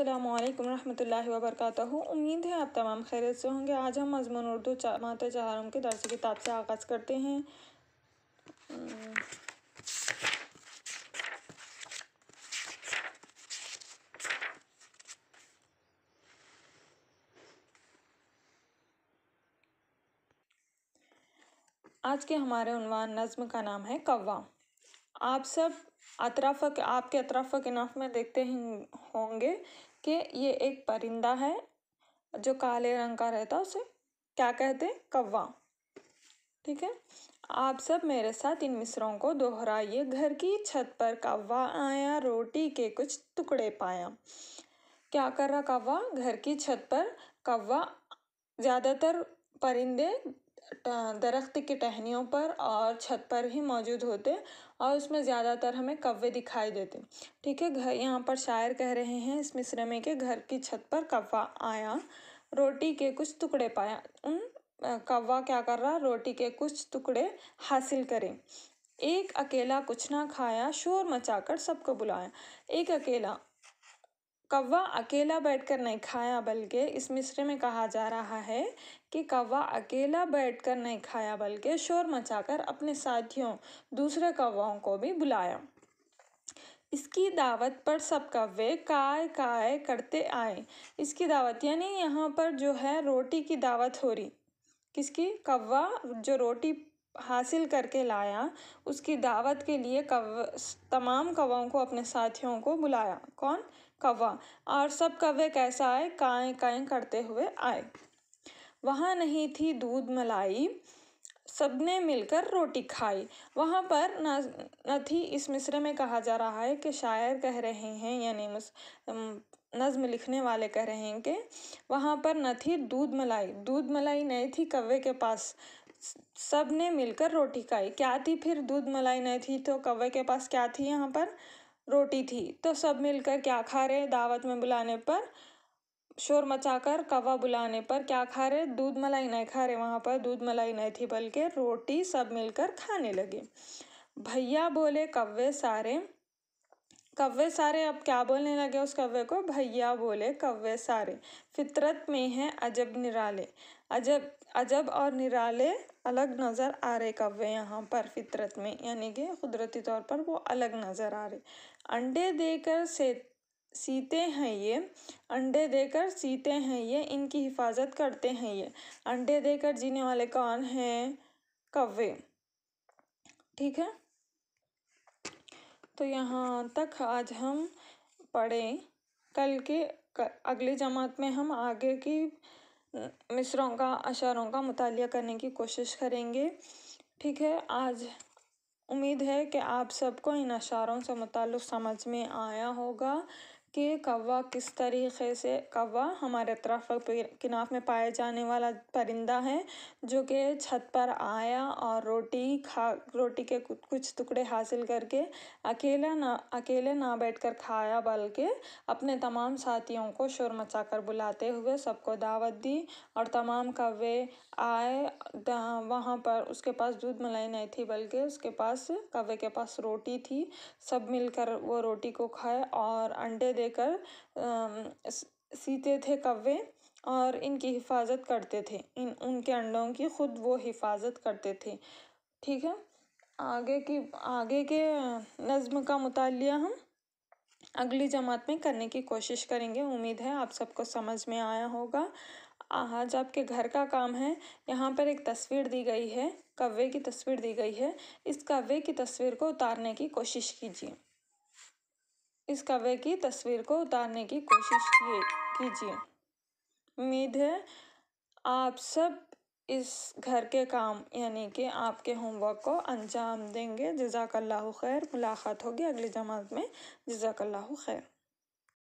अल्लाम वरहमल वर्क उम्मीद है आप तमाम खैरियत से होंगे आज हम मजमून उर्दू माता मात जहारम के दर्ज किताब से आगाज़ करते हैं आज के हमारे उनवान नज़म का नाम है कौवा आप सब अतराफ़ आपके अतराफ़ इनाफ में देखते होंगे कि ये एक परिंदा है जो काले रंग का रहता है उसे क्या कहते हैं कौवा ठीक है आप सब मेरे साथ इन मिसरों को दोहराइए घर की छत पर कौवा आया रोटी के कुछ टुकड़े पाया क्या कर रहा कौवा घर की छत पर कौवा ज़्यादातर परिंदे दरख्त की टहनियों पर और छत पर ही मौजूद होते और उसमें ज़्यादातर हमें कव्वे दिखाई देते ठीक है घर यहाँ पर शायर कह रहे हैं इस मिस्र में के घर की छत पर कव्वा आया रोटी के कुछ टुकड़े पाया उन कव्वा क्या कर रहा रोटी के कुछ टुकड़े हासिल करें एक अकेला कुछ ना खाया शोर मचाकर सबको बुलाया एक अकेला कौवा अकेला बैठकर नहीं खाया बल्कि इस मिसरे में कहा जा रहा है कि कौवा अकेला बैठकर नहीं खाया बल्कि शोर मचाकर अपने साथियों दूसरे कौवाओं को भी बुलाया इसकी दावत पर सब कौवे काय काय करते आए इसकी दावत यानी यहाँ पर जो है रोटी की दावत हो रही किसकी कौवा जो रोटी हासिल करके लाया उसकी दावत के लिए कव तमाम कवाओं को अपने साथियों को बुलाया कौन कवा और सब कव्य कैसा आए काएँ काएँ करते हुए आए वहाँ नहीं थी दूध मलाई सबने मिलकर रोटी खाई वहाँ पर न नथी इस मिसरे में कहा जा रहा है कि शायर कह रहे हैं यानी नज़म लिखने वाले कह रहे हैं कि वहाँ पर न थी दूध मलाई दूध मलाई नहीं थी कव्य के पास सब ने मिलकर रोटी खाई क्या थी फिर दूध मलाई नहीं थी तो कौवे के पास क्या थी यहाँ पर रोटी थी तो सब मिलकर क्या खा रहे दावत में बुलाने पर शोर मचाकर कौवा बुलाने पर क्या खा रहे दूध मलाई नहीं खा रहे वहाँ पर दूध मलाई नहीं थी बल्कि रोटी सब मिलकर खाने लगे भैया बोले कौवे सारे कव्वे सारे अब क्या बोलने लगे उस कव्वे को भैया बोले कव्वे सारे फितरत में हैं अजब निराले अजब अजब और निराले अलग नज़र आ रहे कव्वे यहाँ पर फितरत में यानी कि कुदरती तौर पर वो अलग नज़र आ रहे अंडे देकर से सीते हैं ये अंडे देकर सीते हैं ये इनकी हिफाजत करते हैं ये अंडे देकर जीने वाले कौन हैं कव्वे ठीक है तो यहाँ तक आज हम पढ़े कल के अगली जमात में हम आगे की मिसरों का अशारों का मुतालिया करने की कोशिश करेंगे ठीक है आज उम्मीद है कि आप सबको इन अशारों से मुतल समझ में आया होगा कि कौवा किस तरीके से कौवा हमारे अतराफ किनाफ में पाया जाने वाला परिंदा है जो कि छत पर आया और रोटी खा रोटी के कुछ टुकड़े हासिल करके अकेला ना अकेले ना बैठकर खाया बल्कि अपने तमाम साथियों को शोर मचाकर बुलाते हुए सबको दावत दी और तमाम कौवे आए वहाँ पर उसके पास दूध मलाई नहीं थी बल्कि उसके पास कौवे के पास रोटी थी सब मिलकर वो रोटी को खाए और अंडे दे लेकर सीते थे कव्वे और इनकी हिफाजत करते थे इन उनके अंडों की खुद वो हिफाजत करते थे ठीक है आगे की आगे के नज़म का मुताल हम अगली जमात में करने की कोशिश करेंगे उम्मीद है आप सबको समझ में आया होगा आज आपके घर का काम है यहाँ पर एक तस्वीर दी गई है कव्वे की तस्वीर दी गई है इस कव्वे की तस्वीर को उतारने की कोशिश कीजिए इस कवे की तस्वीर को उतारने की कोशिश किए कीजिए उम्मीद है आप सब इस घर के काम यानी कि आपके होमवर्क को अंजाम देंगे जजाकल्ला खैर मुलाकात होगी अगली जमात में जजाकल्ला खैर